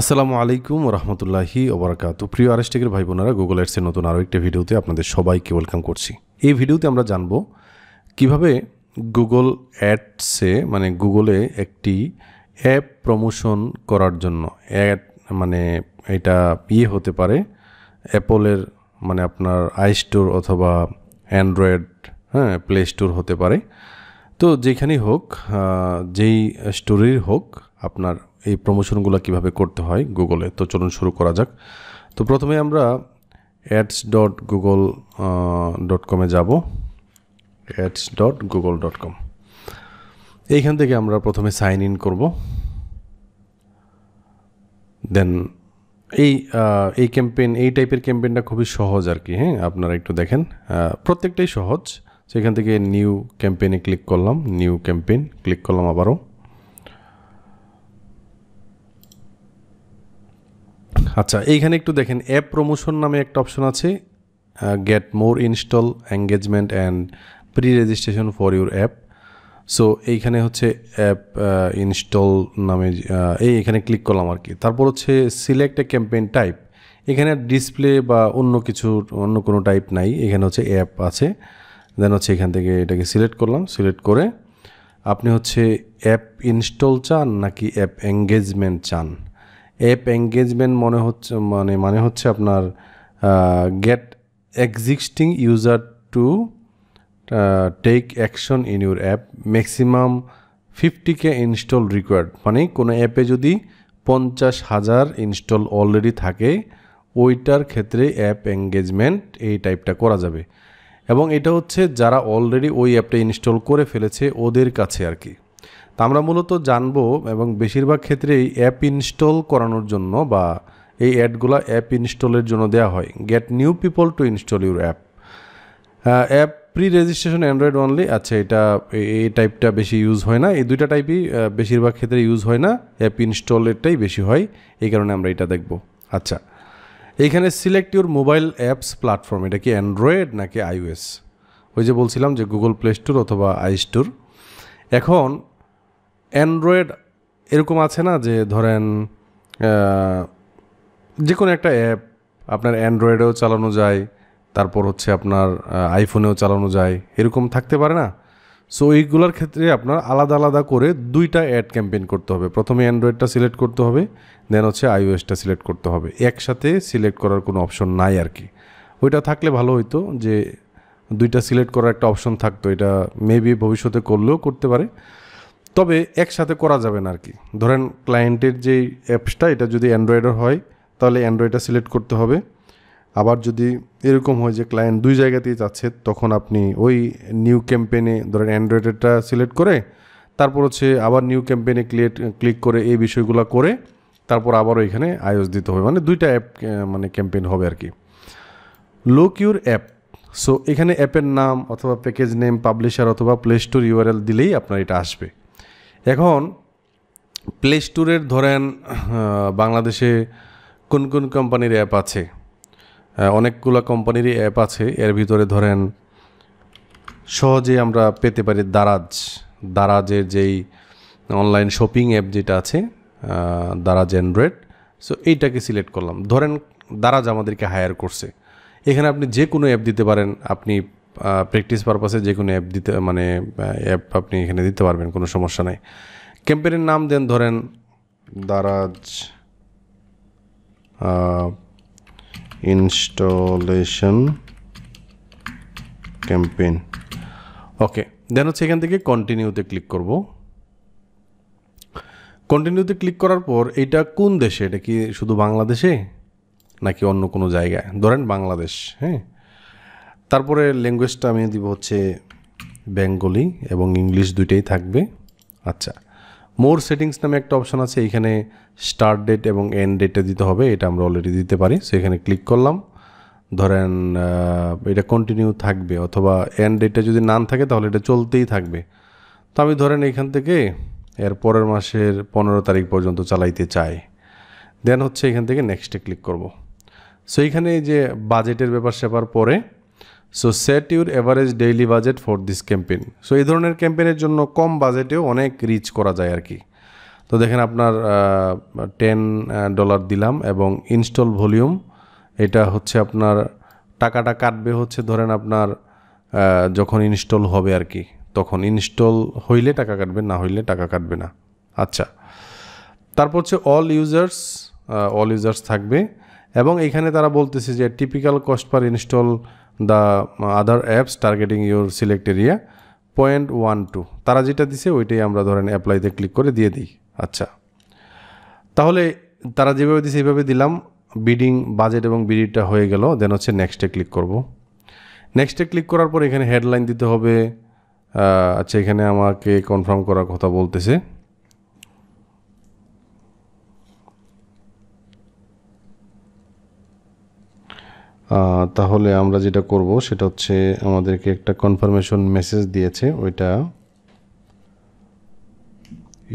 আসসালামু আলাইকুম রহমতুল্লাহি ওবরাকাতু প্রিয় আরেস্টেকের ভাই বোনেরা গুগল অ্যাডসের নতুন আরও একটি ভিডিওতে আপনাদের সবাইকে ওয়েলকাম করছি এই ভিডিওতে আমরা জানব কিভাবে গুগল অ্যাডসে মানে গুগলে একটি অ্যাপ প্রমোশন করার জন্য অ্যাড মানে এটা ইয়ে হতে পারে অ্যাপলের মানে আপনার আই স্টোর অথবা অ্যান্ড্রয়েড হ্যাঁ প্লে স্টোর হতে পারে তো যেখানেই হোক যেই স্টোরের হোক আপনার এই প্রমোশনগুলো কিভাবে করতে হয় গুগলে তো চলুন শুরু করা যাক তো প্রথমে আমরা অ্যাডস ডট গুগল ডট কমে যাবো ads dot Google dot com এইখান থেকে আমরা প্রথমে সাইন ইন করব দেন এই এই ক্যাম্পেইন এই টাইপের ক্যাম্পেইনটা খুবই সহজ আর কি হ্যাঁ আপনারা একটু দেখেন প্রত্যেকটাই সহজ সেখান থেকে নিউ ক্যাম্পেইনে ক্লিক করলাম নিউ ক্যাম্পেইন ক্লিক করলাম আবারও আচ্ছা এইখানে একটু দেখেন অ্যাপ প্রমোশন নামে একটা অপশন আছে get more install engagement and pre registration for your app so এইখানে হচ্ছে অ্যাপ ইনস্টল নামে এই এখানে ক্লিক করলাম আর কি তারপর হচ্ছে সিলেক্ট এ ক্যাম্পেইন টাইপ এখানে ডিসপ্লে বা অন্য কিছু অন্য কোনো টাইপ নাই এখানে হচ্ছে অ্যাপ আছে দেন হচ্ছে এখান থেকে এটাকে সিলেক্ট করলাম সিলেক্ট করে আপনি হচ্ছে অ্যাপ ইনস্টল চান নাকি অ্যাপ এঙ্গেজমেন্ট চান অ্যাপ এঙ্গেজমেন্ট মনে হচ্ছে মানে মানে হচ্ছে আপনার get existing user to take action in your app maximum fifty K install required মানে কোনো অ্যাপে যদি পঞ্চাশ হাজার ইনস্টল অলরেডি থাকে ওইটার ক্ষেত্রে অ্যাপ এঙ্গেজমেন্ট এই টাইপটা করা যাবে এবং এটা হচ্ছে যারা অলরেডি ওই অ্যাপটা ইনস্টল করে ফেলেছে ওদের কাছে আর কি তা আমরা মূলত জানবো এবং বেশিরভাগ ক্ষেত্রে এই অ্যাপ ইনস্টল করানোর জন্য বা এই অ্যাডগুলো অ্যাপ ইনস্টলের জন্য দেওয়া হয় get new people to install your app app pre registration Android only আচ্ছা এটা এই টাইপটা বেশি ইউজ হয় না এই দুইটা টাইপই বেশিরভাগ ক্ষেত্রে ইউজ হয় না অ্যাপ ইনস্টলেরটাই বেশি হয় এই কারণে আমরা এটা দেখব আচ্ছা এইখানে select your mobile apps platform এটা কি অ্যান্ড্রয়েড নাকি আইওএস ওই যে বলছিলাম যে গুগল প্লে স্টোর অথবা আই স্টোর এখন অ্যান্ড্রয়েড এরকম আছে না যে ধরেন যে কোনো একটা অ্যাপ আপনার অ্যান্ড্রয়েডেও চালানো যায় তারপর হচ্ছে আপনার আইফোনেও চালানো যায় এরকম থাকতে পারে না সো এইগুলোর ক্ষেত্রে আপনার আলাদা আলাদা করে দুইটা অ্যাড ক্যাম্পেইন করতে হবে প্রথমে অ্যান্ড্রয়েডটা সিলেক্ট করতে হবে দেন হচ্ছে আইওএসটা সিলেক্ট করতে হবে একসাথে সিলেক্ট করার কোনো অপশন নাই আর কি ওইটা থাকলে ভালো হইতো যে দুইটা সিলেক্ট করার একটা অপশন থাকতো এটা মেবি ভবিষ্যতে করলেও করতে পারে তবে একসাথে করা যাবে না আর কি ধরেন ক্লায়েন্টের যে অ্যাপসটা এটা যদি অ্যান্ড্রয়েডের হয় তাহলে অ্যান্ড্রয়েডটা সিলেক্ট করতে হবে আবার যদি এরকম হয় যে ক্লায়েন্ট দুই জায়গাতেই যাচ্ছে তখন আপনি ওই নিউ ক্যাম্পেনে ধরেন অ্যান্ড্রয়েডেরটা সিলেক্ট করে তারপর হচ্ছে আবার নিউ ক্যাম্পেনে ক্লিয়েট ক্লিক করে এই বিষয়গুলো করে তারপর আবারও এখানে আয়োজ দিতে হবে মানে দুইটা অ্যাপ মানে ক্যাম্পেন হবে আর কি লো কিউর অ্যাপ সো এখানে অ্যাপের নাম অথবা প্যাকেজ নেম পাবলিশার অথবা প্লে স্টোর ইউআরএল দিলেই আপনার এটা আসবে এখন প্লে স্টোরের ধরেন বাংলাদেশে কোন কোন কোম্পানির অ্যাপ আছে অনেকগুলো কোম্পানিরই অ্যাপ আছে এর ভিতরে ধরেন সহজে আমরা পেতে পারি দারাজ দারাজের যেই অনলাইন শপিং অ্যাপ যেটা আছে দারাজ অ্যান্ড্রয়েড সো এইটাকে সিলেক্ট করলাম ধরেন দারাজ আমাদেরকে হায়ার করছে এখানে আপনি যে কোনো অ্যাপ দিতে পারেন আপনি প্র্যাকটিস পারপাসে যে কোনো অ্যাপ দিতে মানে অ্যাপ আপনি এখানে দিতে পারবেন কোনো সমস্যা নাই ক্যাম্পেনের নাম দেন ধরেন Daraz installation campaign okay then হচ্ছে এখান থেকে কন্টিনিউতে ক্লিক করব কন্টিনিউতে ক্লিক করার পর এটা কোন দেশে এটা কি শুধু বাংলাদেশে নাকি অন্য কোনো জায়গায় ধরেন বাংলাদেশ হ্যাঁ তারপরে ল্যাঙ্গুয়েজটা আমি দিব হচ্ছে বেঙ্গলি এবং ইংলিশ দুইটাই থাকবে আচ্ছা মোর সেটিংস নামে একটা অপশান আছে এখানে স্টার্ট ডেট এবং এন্ড ডেটটা দিতে হবে এটা আমরা অলরেডি দিতে পারি সো এখানে ক্লিক করলাম ধরেন এটা কন্টিনিউ থাকবে অথবা এন্ড ডেটটা যদি নান থাকে তাহলে এটা চলতেই থাকবে তো আমি ধরেন এখান থেকে এর পরের মাসের পনেরো তারিখ পর্যন্ত চালাইতে চাই দেন হচ্ছে এখান থেকে নেক্সটে ক্লিক করব সো এইখানে যে বাজেটের ব্যাপার স্যাপার পরে so set your average daily budget for this campaign so এই ধরনের ক্যাম্পেইনের জন্য কম বাজেটেও অনেক রিচ করা যায় আর কি তো দেখেন আপনার টেন ডলার দিলাম এবং ইনস্টল ভলিউম এটা হচ্ছে আপনার টাকাটা কাটবে হচ্ছে ধরেন আপনার যখন ইনস্টল হবে আর কি তখন ইনস্টল হইলে টাকা কাটবে না হইলে টাকা কাটবে না আচ্ছা তারপর হচ্ছে অল ইউজার্স অল ইউজার্স থাকবে এবং এখানে তারা বলতেছে যে typical cost per install the other apps targeting your select area point one two তারা যেটা দিছে ওইটাই আমরা ধরেন অ্যাপ্লাইতে ক্লিক করে দিয়ে দিই আচ্ছা তাহলে তারা যেভাবে দিছে এইভাবে দিলাম বিডিং বাজেট এবং বিডিটা হয়ে গেল দেন হচ্ছে নেক্সটে ক্লিক করব নেক্সটে ক্লিক করার পর এখানে হেডলাইন দিতে হবে আচ্ছা এখানে আমাকে কনফার্ম করার কথা বলতেছে তাহলে আমরা যেটা করব সেটা হচ্ছে আমাদেরকে একটা কনফার্মেশন মেসেজ দিয়েছে ওইটা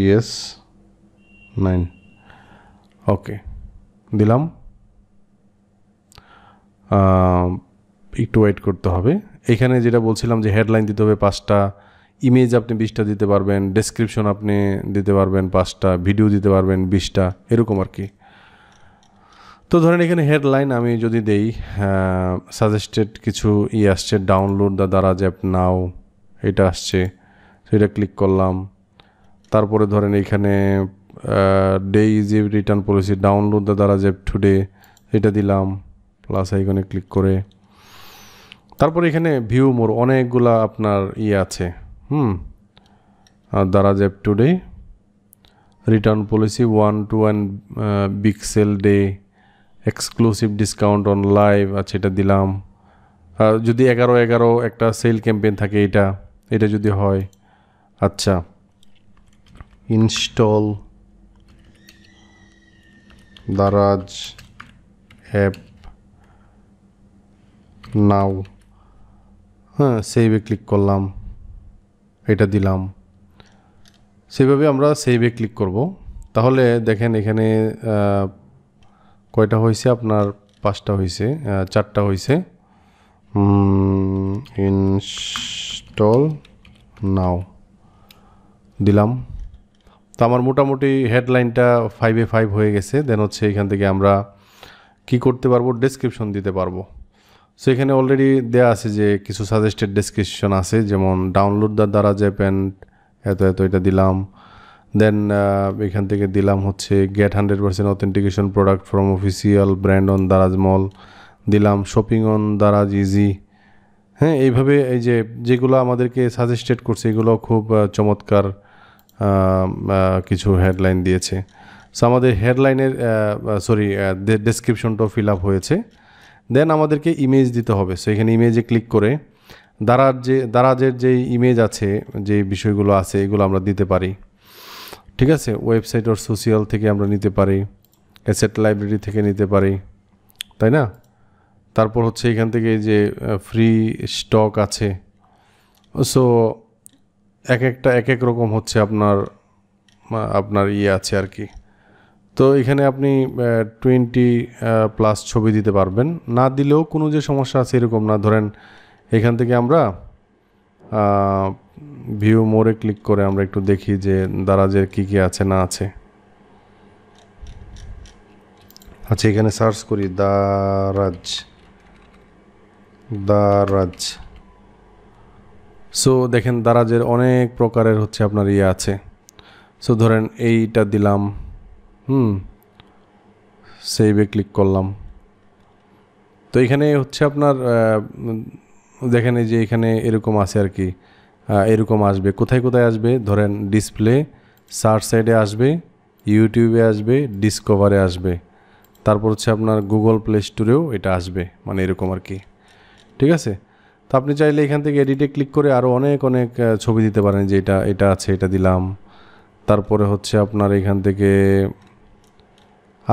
ইয়েস নাইন ওকে দিলাম একটু ওয়েট করতে হবে এখানে যেটা বলছিলাম যে হেডলাইন দিতে হবে পাঁচটা ইমেজ আপনি বিশটা দিতে পারবেন ডেসক্রিপশন আপনি দিতে পারবেন পাঁচটা ভিডিও দিতে পারবেন বিশটা এরকম আর কি তো ধরেন এখানে হেডলাইন আমি যদি দেই সাজেস্টেড কিছু ই আসছে download the Daraz app now এটা আসছে সেটা ক্লিক করলাম তারপরে ধরেন এখানে ডে ইভ return policy download the Daraz app today এটা দিলাম প্লাস আইকনে ক্লিক করে তারপরে এখানে ভিউ মোর অনেকগুলা আপনার ইয়ে আছে হুম Daraz app today return policy one two and বিক্সেল day exclusive discount on live আছে এটা দিলাম যদি এগারো এগারো একটা সেল ক্যাম্পেন থাকে এটা এটা যদি হয় আচ্ছা ইনস্টল দারাজ অ্যাপ নাও হ্যাঁ সেইভে ক্লিক করলাম এটা দিলাম সেভাবে আমরা সেভে ক্লিক করব তাহলে দেখেন এখানে কয়টা হয়েছে আপনার পাঁচটা হয়েছে চারটা হয়েছে ইনস্টল নাও দিলাম তো আমার মোটামুটি হেডলাইনটা ফাইভে ফাইভ হয়ে গেছে দেন হচ্ছে এখান থেকে আমরা কি করতে পারবো ডেসক্রিপশন দিতে পারবো সো এখানে অলরেডি দেয়া আছে যে কিছু সাজেস্টেড ডেসক্রিপশন আছে যেমন ডাউনলোড দ্য দ্বারা যে প্যান্ট এত এত এটা দিলাম দেন uh, এখান থেকে দিলাম হচ্ছে get hundred percent authentication product from official brand on Daraz mall দিলাম শপিং অন দারাজ ইজি হ্যাঁ এইভাবে এই যে যেগুলো আমাদেরকে সাজেস্টেড করছে এগুলো খুব চমৎকার কিছু হেডলাইন দিয়েছে সো আমাদের হেডলাইনের সরি ডেসক্রিপশনটাও ফিল আপ হয়েছে দেন আমাদেরকে ইমেজ দিতে হবে সো এখানে ইমেজে ক্লিক করে দারাজ যে দারাজের যেই ইমেজ আছে যে বিষয়গুলো আছে এগুলো আমরা দিতে পারি ঠিক আছে ওয়েবসাইট ওর সোশিয়াল থেকে আমরা নিতে পারি অ্যাসেট লাইব্রেরি থেকে নিতে পারি তাই না তারপর হচ্ছে এখান থেকে যে ফ্রি স্টক আছে সো এক একটা এক এক রকম হচ্ছে আপনার আপনার ইয়ে আছে আর কি তো এখানে আপনি টোয়েন্টি প্লাস ছবি দিতে পারবেন না দিলেও কোনো যে সমস্যা আছে এরকম না ধরেন এখান থেকে আমরা ভিউ মোরে ক্লিক করে আমরা একটু দেখি যে দারাজের কি কি আছে না আছে আচ্ছা এখানে সার্চ করি দারাজ দারাজ সো দেখেন দারাজের অনেক প্রকারের হচ্ছে আপনার ইয়ে আছে সো ধরেন এইটা দিলাম হুম সেইভে ক্লিক করলাম তো এখানে হচ্ছে আপনার দেখেন এই যে এখানে এরকম আছে আর কি এরকম আসবে কোথায় কোথায় আসবে ধরেন ডিসপ্লে সার্চ সাইডে আসবে ইউটিউবে আসবে ডিসকভারে আসবে তারপর হচ্ছে আপনার গুগল প্লে স্টোরেও এটা আসবে মানে এরকম আর কি ঠিক আছে তো আপনি চাইলে এখান থেকে এডিটে ক্লিক করে আরও অনেক অনেক ছবি দিতে পারেন যে এটা এটা আছে এটা দিলাম তারপরে হচ্ছে আপনার এখান থেকে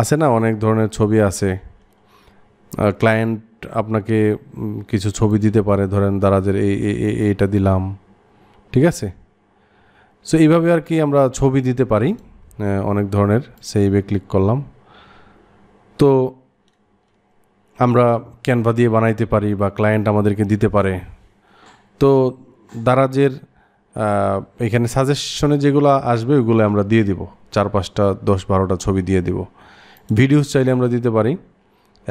আছে না অনেক ধরনের ছবি আছে ক্লায়েন্ট আপনাকে কিছু ছবি দিতে পারে ধরেন দারাজের এই এইটা দিলাম ঠিক আছে সো এইভাবে আর কি আমরা ছবি দিতে পারি অনেক ধরনের সেইভে ক্লিক করলাম তো আমরা ক্যানভা দিয়ে বানাইতে পারি বা ক্লায়েন্ট আমাদেরকে দিতে পারে তো দারাজের এখানে সাজেশনে যেগুলো আসবে ওগুলো আমরা দিয়ে দিব চার পাঁচটা দশ বারোটা ছবি দিয়ে দিব ভিডিওস চাইলে আমরা দিতে পারি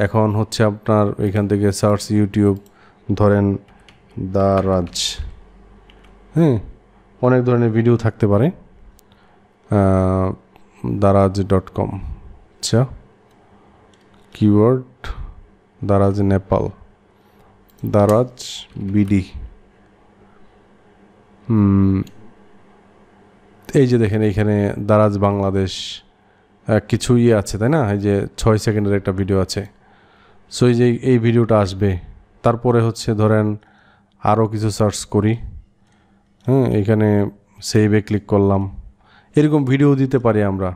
এখন হচ্ছে আপনার এখান থেকে সার্চ ইউটিউব ধরেন দারাজ হ্যাঁ অনেক ধরনের ভিডিও থাকতে পারে দারাজ ডট কম আচ্ছা কিওয়ার্ড দারাজ নেপাল দারাজ বিডি এই যে দেখেন এইখানে দারাজ বাংলাদেশ কিছু ইয়ে আছে তাই না এই যে ছয় সেকেন্ডের একটা ভিডিও আছে সো এই যে এই ভিডিওটা আসবে তারপরে হচ্ছে ধরেন আরও কিছু সার্চ করি হ্যাঁ এখানে সেভে ক্লিক করলাম এরকম ভিডিও দিতে পারি আমরা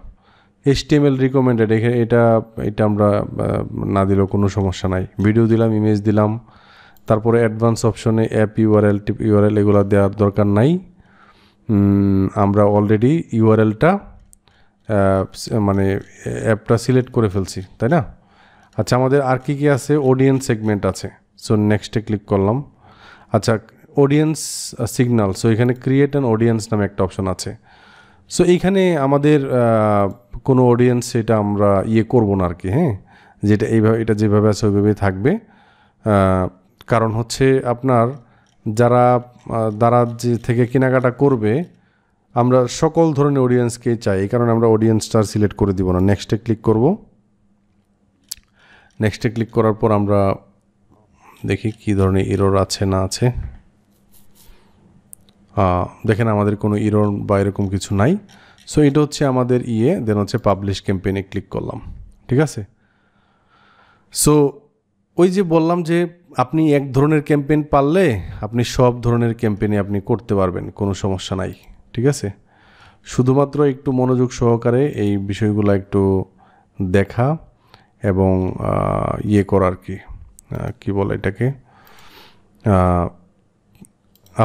এসটিএমএল রিকমেন্ডেড এখানে এটা এটা আমরা না দিলেও কোনো সমস্যা নাই ভিডিও দিলাম ইমেজ দিলাম তারপরে অ্যাডভান্স অপশনে অ্যাপ ইউআরএল টিপ ইউআরএল এগুলো দেওয়ার দরকার নাই আমরা অলরেডি ইউআরএলটা মানে অ্যাপটা সিলেক্ট করে ফেলছি তাই না আচ্ছা আমাদের আর কী কী আছে অডিয়েন্স সেগমেন্ট আছে সো নেক্সটে ক্লিক করলাম আচ্ছা অডিয়েন্স সিগনাল সো এখানে ক্রিয়েট অ্যান অডিয়েন্স নামে একটা অপশন আছে সো এইখানে আমাদের uh, কোনো অডিয়েন্স এটা আমরা ইয়ে করবো না আর কি হ্যাঁ যেটা এইভাবে এটা যেভাবে আছে ওইভাবেই থাকবে কারণ হচ্ছে আপনার যারা দ্বারা যে থেকে কেনাকাটা করবে আমরা সকল ধরনের অডিয়েন্সকেই চাই এই কারণে আমরা অডিয়েন্সটা সিলেক্ট করে দিব না নেক্সটে ক্লিক করব নেক্সটে ক্লিক করার পর আমরা দেখি কি ধরনের এরর আছে না আছে দেখেন আমাদের কোনো ইরন বা এরকম কিছু নাই সো এটা হচ্ছে আমাদের ইয়ে দেন হচ্ছে পাবলিশ ক্যাম্পেইনে ক্লিক করলাম ঠিক আছে সো ওই যে বললাম যে আপনি এক ধরনের ক্যাম্পেইন পারলে আপনি সব ধরনের ক্যাম্পেইনে আপনি করতে পারবেন কোনো সমস্যা নাই ঠিক আছে শুধুমাত্র একটু মনোযোগ সহকারে এই বিষয়গুলো একটু দেখা এবং ইয়ে করা আর কি বলে এটাকে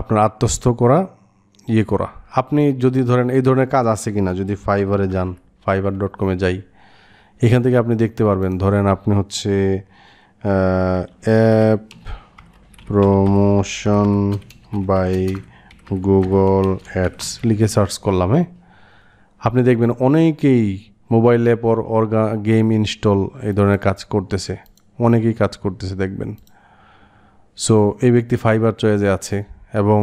আপনার আত্মস্থ করা ইয়ে করা আপনি যদি ধরেন এই ধরনের কাজ আছে কি না যদি ফাইবারে যান ফাইবার ডট কমে যাই এখান থেকে আপনি দেখতে পারবেন ধরেন আপনি হচ্ছে app promotion by Google ads লিখে সার্চ করলাম হ্যাঁ আপনি দেখবেন অনেকেই মোবাইল অ্যাপ ওর অর্গা গেম ইনস্টল এই ধরনের কাজ করতেছে অনেকেই কাজ করতেছে দেখবেন সো এই ব্যক্তি ফাইবার চয়েজে আছে এবং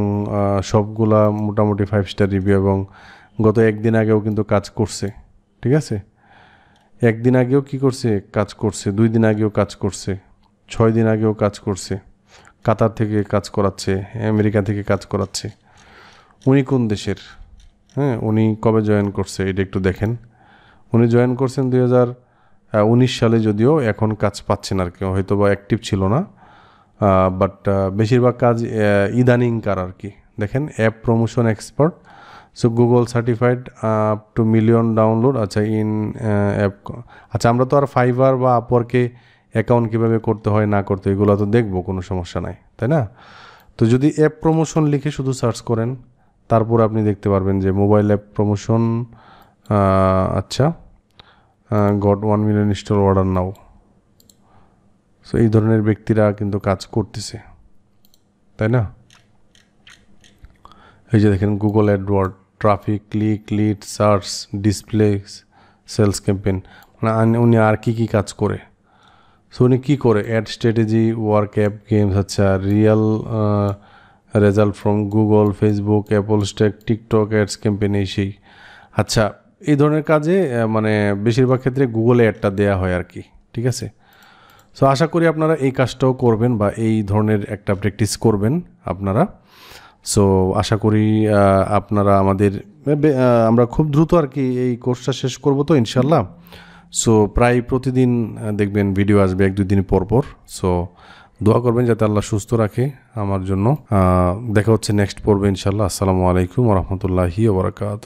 সবগুলা মোটামুটি ফাইভ স্টার রিভিউ এবং গত একদিন আগেও কিন্তু কাজ করছে ঠিক আছে একদিন আগেও কি করছে কাজ করছে দুই দিন আগেও কাজ করছে ছয় দিন আগেও কাজ করছে কাতার থেকে কাজ করাচ্ছে আমেরিকা থেকে কাজ করাচ্ছে উনি কোন দেশের হ্যাঁ উনি কবে জয়েন করছে এটা একটু দেখেন উনি জয়েন করছেন দুই হাজার উনিশ সালে যদিও এখন কাজ পাচ্ছেন আর কি হয়তো বা অ্যাক্টিভ ছিল না বাট বেশিরভাগ কাজ ইদানিংকার আর কি দেখেন app promotion expert so Google certified up to million download আচ্ছা ইন অ্যাপ আচ্ছা আমরা তো আর ফাইবার বা আপওয়ার্কে অ্যাকাউন্ট কীভাবে করতে হয় না করতে এগুলো তো দেখবো কোনো সমস্যা নাই তাই না তো যদি অ্যাপ প্রমোশন লিখে শুধু সার্চ করেন তারপর আপনি দেখতে পারবেন যে মোবাইল অ্যাপ প্রমোশন আচ্ছা got one million store order now so এই ধরনের ব্যক্তিরা কিন্তু কাজ করতেছে তাই না এই যে দেখেন Google adword traffic click lead search display sales campaign মানে উনি আর কি কী কাজ করে সো উনি কী করে ad strategy work app games আচ্ছা real result from Google Facebook Apple stack TikTok ads campaign এই সেই আচ্ছা এই ধরনের কাজে মানে বেশিরভাগ ক্ষেত্রে গুগলে অ্যাডটা দেয়া হয় আর কি ঠিক আছে সো আশা করি আপনারা এই কাজটাও করবেন বা এই ধরনের একটা প্র্যাকটিস করবেন আপনারা সো আশা করি আপনারা আমাদের আমরা খুব দ্রুত আর কি এই কোর্সটা শেষ করব তো ইনশাল্লাহ সো প্রায় প্রতিদিন দেখবেন ভিডিও আসবে এক দুই দিন পর পর সো দোয়া করবেন যাতে আল্লাহ সুস্থ রাখে আমার জন্য দেখা হচ্ছে নেক্সট পর্বে ইনশাল্লাহ আসসালামু আলাইকুম রহমতুল্লাহি ওবরাকাত